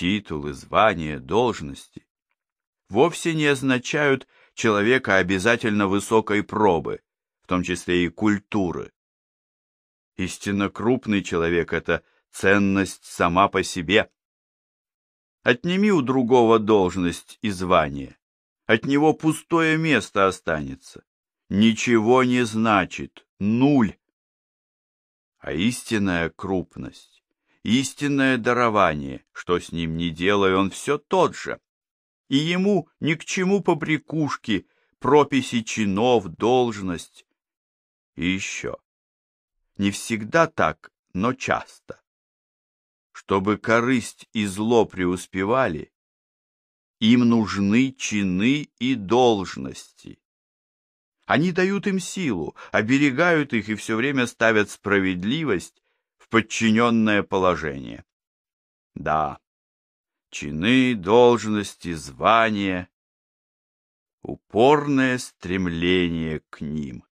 титулы, звания, должности вовсе не означают человека обязательно высокой пробы, в том числе и культуры. Истинно крупный человек — это ценность сама по себе. Отними у другого должность и звание, от него пустое место останется. Ничего не значит, нуль. А истинная крупность истинное дарование, что с ним не делай, он все тот же. И ему ни к чему побрякушки, прописи чинов, должность. И еще. Не всегда так, но часто. Чтобы корысть и зло преуспевали, им нужны чины и должности. Они дают им силу, оберегают их и все время ставят справедливость подчиненное положение. Да, чины, должности, звания, упорное стремление к ним.